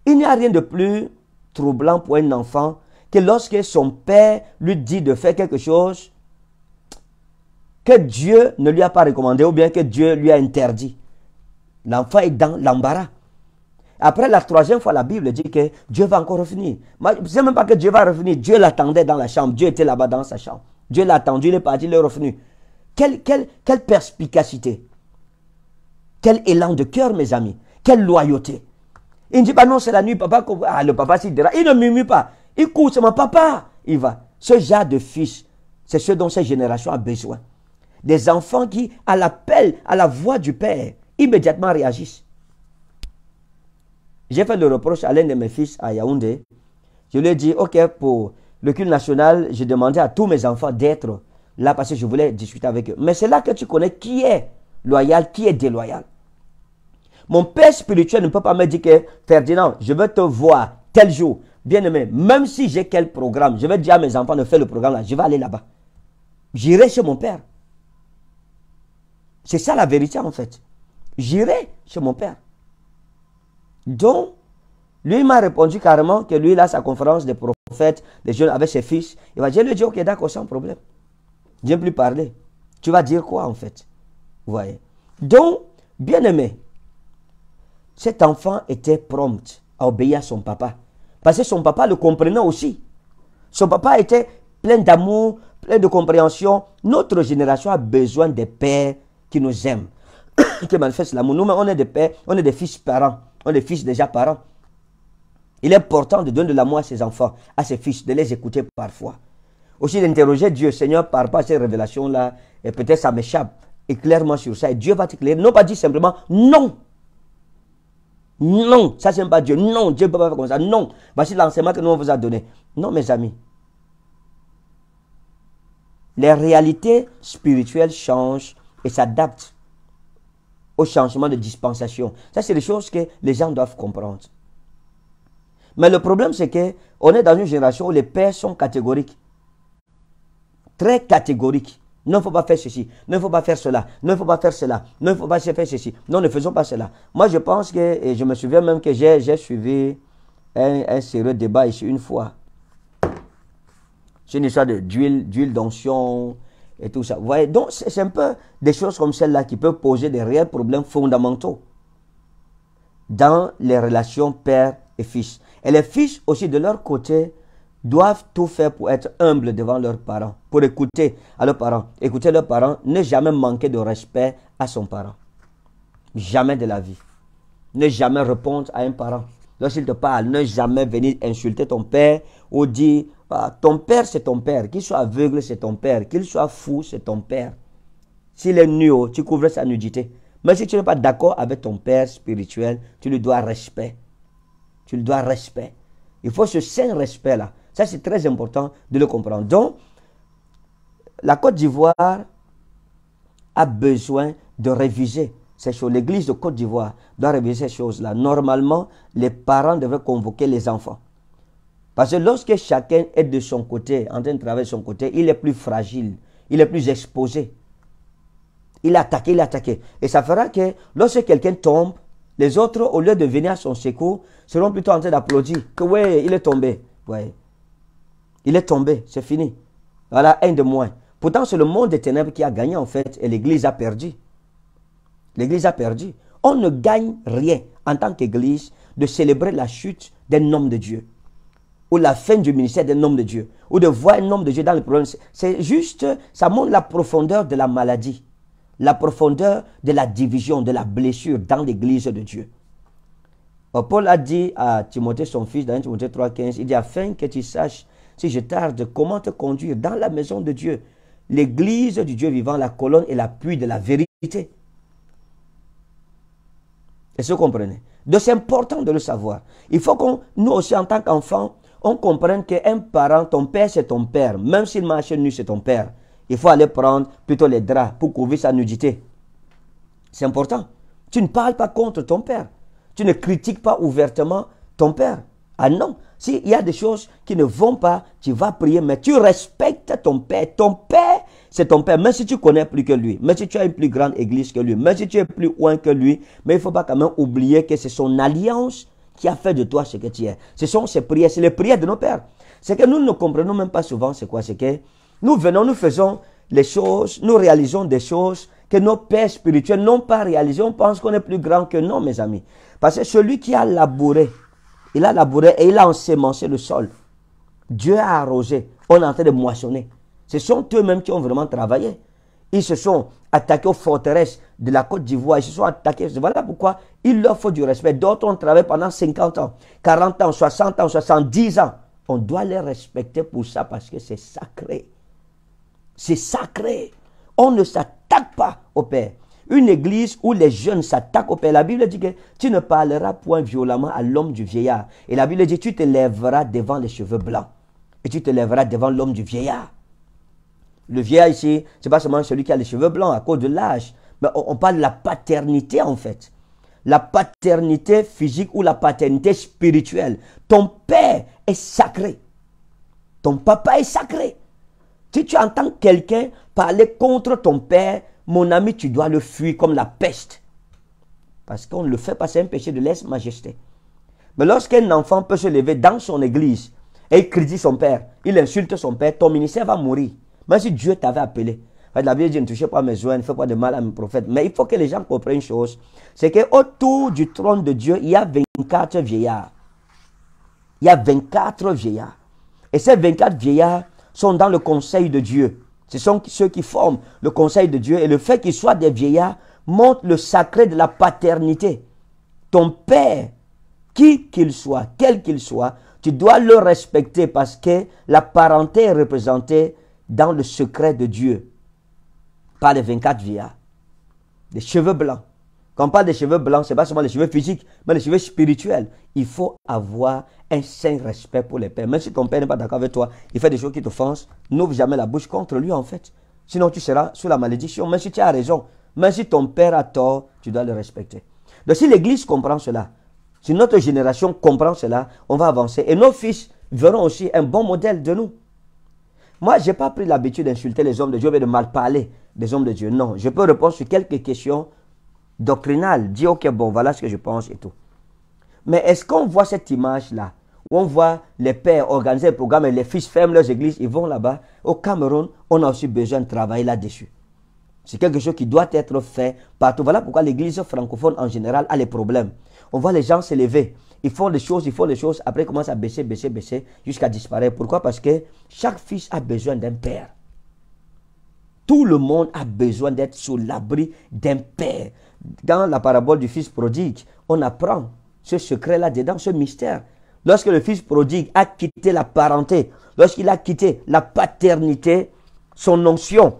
Il n'y a rien de plus troublant pour un enfant que lorsque son père lui dit de faire quelque chose, que Dieu ne lui a pas recommandé ou bien que Dieu lui a interdit. L'enfant est dans l'embarras. Après la troisième fois, la Bible dit que Dieu va encore revenir. je ne sais même pas que Dieu va revenir. Dieu l'attendait dans la chambre. Dieu était là-bas dans sa chambre. Dieu l'attendait, il est parti, il est revenu. Quelle, quelle, perspicacité. Quel élan de cœur, mes amis. Quelle loyauté. Il ne dit pas non, c'est la nuit, papa. Ah, le papa s'y Il ne murmure pas. Il court, c'est mon papa. Il va. Ce genre de fils, c'est ce dont cette génération a besoin. Des enfants qui, à l'appel, à la voix du Père, immédiatement réagissent. J'ai fait le reproche à l'un de mes fils à Yaoundé. Je lui ai dit, OK, pour le culte national, j'ai demandé à tous mes enfants d'être là parce que je voulais discuter avec eux. Mais c'est là que tu connais qui est loyal, qui est déloyal. Mon père spirituel ne peut pas me dire que Ferdinand, je veux te voir tel jour. Bien aimé, même si j'ai quel programme, je vais dire à mes enfants de faire le programme là, je vais aller là-bas. J'irai chez mon père. C'est ça la vérité en fait. J'irai chez mon père. Donc, lui m'a répondu carrément que lui, a sa conférence des prophètes, des jeunes avec ses fils, il va dire, le Dieu, ok, d'accord, sans problème. Je n'aime plus parler. Tu vas dire quoi en fait Vous voyez. Donc, bien aimé, cet enfant était prompt à obéir à son papa. Parce que son papa le comprenait aussi. Son papa était plein d'amour, plein de compréhension. Notre génération a besoin des pères qui nous aime, qui manifeste l'amour. Nous, on est des pères, on est des fils parents, on est des fils déjà parents. Il est important de donner de l'amour à ses enfants, à ses fils, de les écouter parfois. Aussi d'interroger Dieu, Seigneur, par rapport à ces révélations-là, et peut-être ça m'échappe, et clairement sur ça, Dieu va t'éclairer. Non pas dire simplement non. Non, ça c'est pas Dieu. Non, Dieu ne peut pas faire comme ça. Non, voici l'enseignement que nous on vous a donné. Non, mes amis. Les réalités spirituelles changent et s'adapte au changement de dispensation. Ça, c'est des choses que les gens doivent comprendre. Mais le problème, c'est que on est dans une génération où les pères sont catégoriques. Très catégoriques. Non, il ne faut pas faire ceci. il ne faut pas faire cela. il ne faut pas faire cela. il ne faut pas faire ceci. Non, ne faisons pas cela. Moi, je pense que, et je me souviens même que j'ai suivi un, sérieux débat ici une fois. C'est une histoire d'huile, d'huile d'onction, et tout ça. Vous voyez, donc c'est un peu des choses comme celles-là qui peuvent poser des réels problèmes fondamentaux dans les relations père et fils. Et les fils aussi de leur côté doivent tout faire pour être humbles devant leurs parents, pour écouter à leurs parents. Écouter leurs parents, ne jamais manquer de respect à son parent. Jamais de la vie. Ne jamais répondre à un parent lorsqu'il te parle, ne jamais venir insulter ton père ou dire ah, ton père, c'est ton père. Qu'il soit aveugle, c'est ton père. Qu'il soit fou, c'est ton père. S'il est nu, oh, tu couvres sa nudité. Mais si tu n'es pas d'accord avec ton père spirituel, tu lui dois respect. Tu lui dois respect. Il faut ce saint respect-là. Ça, c'est très important de le comprendre. Donc, la Côte d'Ivoire a besoin de réviser ces L'église de Côte d'Ivoire doit réviser ces choses-là. Normalement, les parents devraient convoquer les enfants. Parce que lorsque chacun est de son côté, en train de travailler de son côté, il est plus fragile, il est plus exposé. Il est attaqué, il est attaqué. Et ça fera que lorsque quelqu'un tombe, les autres, au lieu de venir à son secours, seront plutôt en train d'applaudir. Que oui, il est tombé. Ouais. Il est tombé, c'est fini. Voilà, un de moins. Pourtant, c'est le monde des ténèbres qui a gagné en fait, et l'Église a perdu. L'Église a perdu. On ne gagne rien en tant qu'Église de célébrer la chute d'un homme de Dieu ou la fin du ministère d'un homme de Dieu ou de voir un homme de Dieu dans le problème. C'est juste, ça montre la profondeur de la maladie, la profondeur de la division, de la blessure dans l'Église de Dieu. Euh, Paul a dit à Timothée, son fils, dans Timothée 3,15, il dit Afin que tu saches, si je tarde, comment te conduire dans la maison de Dieu, l'église du Dieu vivant, la colonne et l'appui de la vérité. Est-ce que vous comprenez Donc c'est important de le savoir. Il faut qu'on, nous aussi en tant qu'enfants, on comprenne qu'un parent, ton père, c'est ton père. Même s'il marche nu, c'est ton père. Il faut aller prendre plutôt les draps pour couvrir sa nudité. C'est important. Tu ne parles pas contre ton père. Tu ne critiques pas ouvertement ton père. Ah non, s'il y a des choses qui ne vont pas, tu vas prier, mais tu respectes ton père. Ton père, c'est ton père. Même si tu connais plus que lui, même si tu as une plus grande église que lui, même si tu es plus loin que lui, mais il ne faut pas quand même oublier que c'est son alliance qui a fait de toi ce que tu es. Ce sont ses prières, c'est les prières de nos pères. Ce que nous ne comprenons même pas souvent c'est quoi, c'est que nous venons, nous faisons les choses, nous réalisons des choses que nos pères spirituels n'ont pas réalisées. On pense qu'on est plus grand que nous, mes amis. Parce que celui qui a labouré, il a labouré et il a ensemencé le sol. Dieu a arrosé. On est en train de moissonner. Ce sont eux-mêmes qui ont vraiment travaillé. Ils se sont attaqués aux forteresses de la Côte d'Ivoire. Ils se sont attaqués. Voilà pourquoi il leur faut du respect. D'autres ont travaillé pendant 50 ans, 40 ans, 60 ans, 70 ans. On doit les respecter pour ça parce que c'est sacré. C'est sacré. On ne s'attaque pas au Père. Une église où les jeunes s'attaquent au Père. La Bible dit que tu ne parleras point violemment à l'homme du vieillard. Et la Bible dit tu te lèveras devant les cheveux blancs. Et tu te lèveras devant l'homme du vieillard. Le vieillard ici, ce n'est pas seulement celui qui a les cheveux blancs à cause de l'âge. Mais on parle de la paternité en fait. La paternité physique ou la paternité spirituelle. Ton père est sacré. Ton papa est sacré. Si tu entends quelqu'un parler contre ton père, mon ami, tu dois le fuir comme la peste. Parce qu'on le fait passer un péché de l'Est majesté Mais lorsqu'un enfant peut se lever dans son église et il critique son père, il insulte son père, ton ministère va mourir. Même si Dieu t'avait appelé. La Bible dit ne touchez pas mes joints, ne fais pas de mal à mes prophètes. Mais il faut que les gens comprennent une chose c'est qu'autour du trône de Dieu, il y a 24 vieillards. Il y a 24 vieillards. Et ces 24 vieillards sont dans le conseil de Dieu. Ce sont ceux qui forment le conseil de Dieu et le fait qu'ils soient des vieillards montre le sacré de la paternité. Ton père, qui qu'il soit, quel qu'il soit, tu dois le respecter parce que la parenté est représentée dans le secret de Dieu par les 24 vieillards, les cheveux blancs, quand on parle des cheveux blancs, ce n'est pas seulement les cheveux physiques, mais les cheveux spirituels. Il faut avoir un saint respect pour les pères. Même si ton père n'est pas d'accord avec toi, il fait des choses qui t'offensent, n'ouvre jamais la bouche contre lui en fait. Sinon tu seras sous la malédiction. Même si tu as raison, même si ton père a tort, tu dois le respecter. Donc si l'Église comprend cela, si notre génération comprend cela, on va avancer. Et nos fils verront aussi un bon modèle de nous. Moi, je n'ai pas pris l'habitude d'insulter les hommes de Dieu mais de mal parler des hommes de Dieu. Non, je peux répondre sur quelques questions doctrinal, dit ok, bon, voilà ce que je pense et tout. Mais est-ce qu'on voit cette image-là où on voit les pères organiser un programme et les fils ferment leurs églises, ils vont là-bas. Au Cameroun, on a aussi besoin de travailler là-dessus. C'est quelque chose qui doit être fait partout. Voilà pourquoi l'église francophone en général a les problèmes. On voit les gens s'élever. Ils font des choses, ils font des choses, après ils commencent à baisser, baisser, baisser, jusqu'à disparaître. Pourquoi Parce que chaque fils a besoin d'un père. Tout le monde a besoin d'être sous l'abri d'un père dans la parabole du fils prodigue, on apprend ce secret-là dedans, ce mystère. Lorsque le fils prodigue a quitté la parenté, lorsqu'il a quitté la paternité, son onction,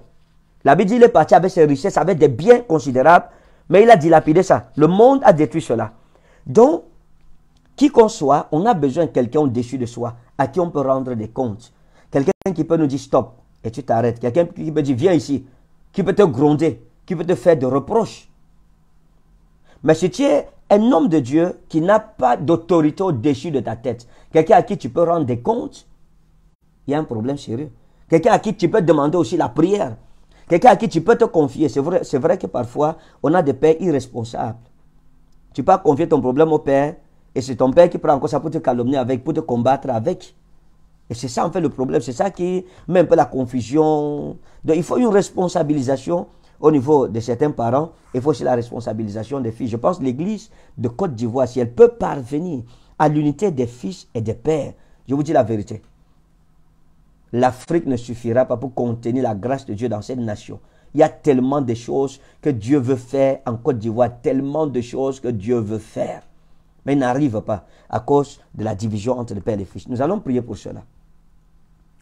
la Bible dit qu'il est parti avec ses richesses, avec des biens considérables, mais il a dilapidé ça. Le monde a détruit cela. Donc, qui qu'on soit, on a besoin de quelqu'un au-dessus de soi, à qui on peut rendre des comptes. Quelqu'un qui peut nous dire stop et tu t'arrêtes. Quelqu'un qui peut dire viens ici, qui peut te gronder, qui peut te faire des reproches. Mais si tu es un homme de Dieu qui n'a pas d'autorité au-dessus de ta tête, quelqu'un à qui tu peux rendre des comptes, il y a un problème sérieux. Quelqu'un à qui tu peux demander aussi la prière. Quelqu'un à qui tu peux te confier. C'est vrai, c'est vrai que parfois, on a des pères irresponsables. Tu peux confier ton problème au père et c'est ton père qui prend encore ça pour te calomnier avec, pour te combattre avec. Et c'est ça en fait le problème. C'est ça qui met un peu la confusion. Donc il faut une responsabilisation au niveau de certains parents, il faut aussi la responsabilisation des filles. Je pense que l'Église de Côte d'Ivoire, si elle peut parvenir à l'unité des fils et des pères, je vous dis la vérité, l'Afrique ne suffira pas pour contenir la grâce de Dieu dans cette nation. Il y a tellement de choses que Dieu veut faire en Côte d'Ivoire, tellement de choses que Dieu veut faire. Mais il n'arrive pas à cause de la division entre les pères et les fils. Nous allons prier pour cela.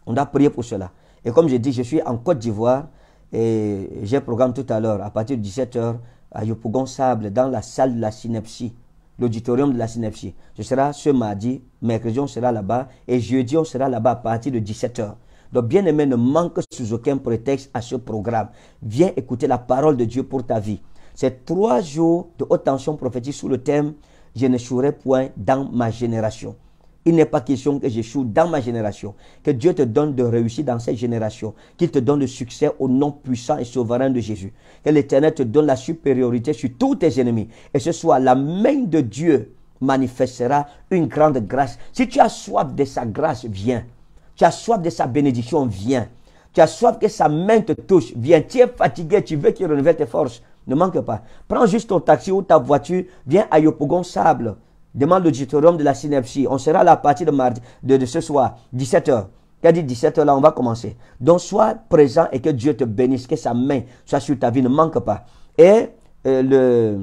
On doit prier pour cela. Et comme je dis, je suis en Côte d'Ivoire et j'ai programme tout à l'heure, à partir de 17h, à Yopougon Sable, dans la salle de la synepsie, l'auditorium de la synepsie. Ce sera ce mardi, mercredi, on sera là-bas, et jeudi, on sera là-bas à partir de 17h. Donc, bien aimé, ne manque sous aucun prétexte à ce programme. Viens écouter la parole de Dieu pour ta vie. C'est trois jours de haute tension prophétique sous le thème Je ne chourerai point dans ma génération. Il n'est pas question que j'échoue dans ma génération. Que Dieu te donne de réussir dans cette génération. Qu'il te donne le succès au nom puissant et souverain de Jésus. Que l'Éternel te donne la supériorité sur tous tes ennemis. Et ce soit la main de Dieu manifestera une grande grâce. Si tu as soif de sa grâce, viens. Tu as soif de sa bénédiction, viens. Tu as soif que sa main te touche, viens. Tu es fatigué, tu veux qu'il renouvelle tes forces. Ne manque pas. Prends juste ton taxi ou ta voiture, viens à Yopogon Sable. Demande l'auditorium de la synapsie. On sera là à partir de, de, ce soir, 17h. Qu'a dit 17h là, on va commencer. Donc sois présent et que Dieu te bénisse, que sa main soit sur ta vie, ne manque pas. Et euh,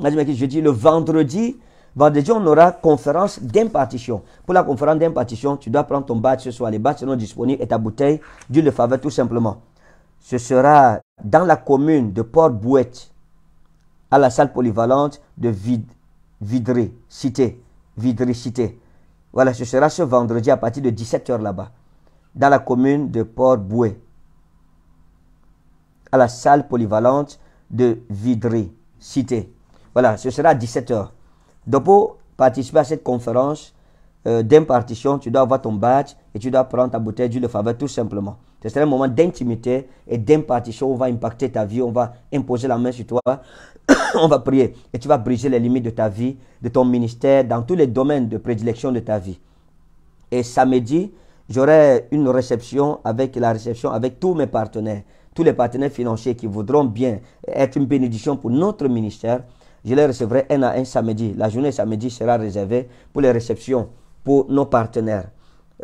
le, je dis le vendredi, Vendredi, on aura conférence d'impartition. Pour la conférence d'impartition, tu dois prendre ton badge ce soir. Les badges seront disponibles et ta bouteille d'huile le faveur, tout simplement. Ce sera dans la commune de Port-Bouette, à la salle polyvalente de, Vid Vidré, cité. Vidré, cité. Voilà, ce sera ce vendredi à partir de 17h là-bas, dans la commune de Port-Boué, à la salle polyvalente de Vidré, cité. Voilà, ce sera à 17h. Donc pour participer à cette conférence euh, d'impartition, tu dois avoir ton badge et tu dois prendre ta bouteille d'huile de faveur tout simplement. Ce sera un moment d'intimité et d'impartition. On va impacter ta vie, on va imposer la main sur toi, on va prier. Et tu vas briser les limites de ta vie, de ton ministère, dans tous les domaines de prédilection de ta vie. Et samedi, j'aurai une réception avec la réception avec tous mes partenaires, tous les partenaires financiers qui voudront bien être une bénédiction pour notre ministère. Je les recevrai un à un samedi. La journée samedi sera réservée pour les réceptions pour nos partenaires.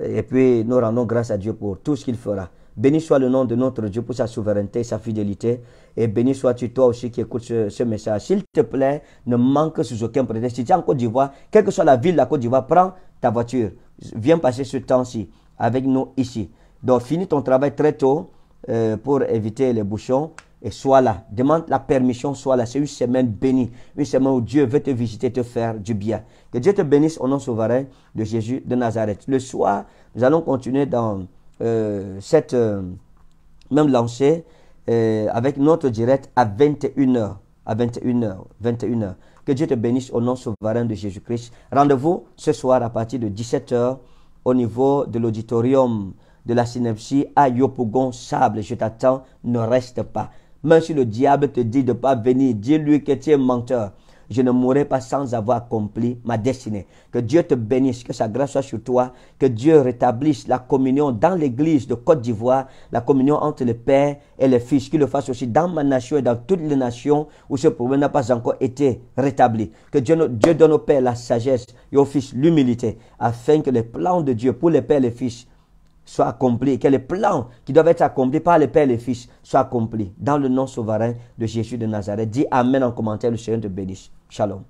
Et puis nous rendons grâce à Dieu pour tout ce qu'il fera. Béni soit le nom de notre Dieu pour sa souveraineté, sa fidélité. Et béni sois-tu toi aussi qui écoutes ce, message. S'il te plaît, ne manque sous aucun prétexte. Si tu es en Côte d'Ivoire, quelle que soit la ville de la Côte d'Ivoire, prends ta voiture. Viens passer ce temps-ci avec nous ici. Donc finis ton travail très tôt euh, pour éviter les bouchons. Et sois là. Demande la permission, sois là. C'est une semaine bénie. Une semaine où Dieu veut te visiter, te faire du bien. Que Dieu te bénisse au nom souverain de Jésus de Nazareth. Le soir, nous allons continuer dans euh, cette euh, même lancée euh, avec notre direct à 21h. À 21h. 21h. Que Dieu te bénisse au nom souverain de Jésus-Christ. Rendez-vous ce soir à partir de 17h au niveau de l'auditorium de la synepsie à Yopougon Sable. Je t'attends, ne reste pas. Même si le diable te dit de ne pas venir, dis-lui que tu es menteur je ne mourrai pas sans avoir accompli ma destinée. Que Dieu te bénisse, que sa grâce soit sur toi, que Dieu rétablisse la communion dans l'église de Côte d'Ivoire, la communion entre les pères et les Fils, qu'il le fasse aussi dans ma nation et dans toutes les nations où ce problème n'a pas encore été rétabli. Que Dieu, donne au Père la sagesse et au Fils l'humilité, afin que les plans de Dieu pour les Pères et les Fils soit accompli, que les plans qui doivent être accomplis par les pères et les Fils soient accomplis. Dans le nom souverain de Jésus de Nazareth. Dis Amen en commentaire, le Seigneur te bénisse. Shalom.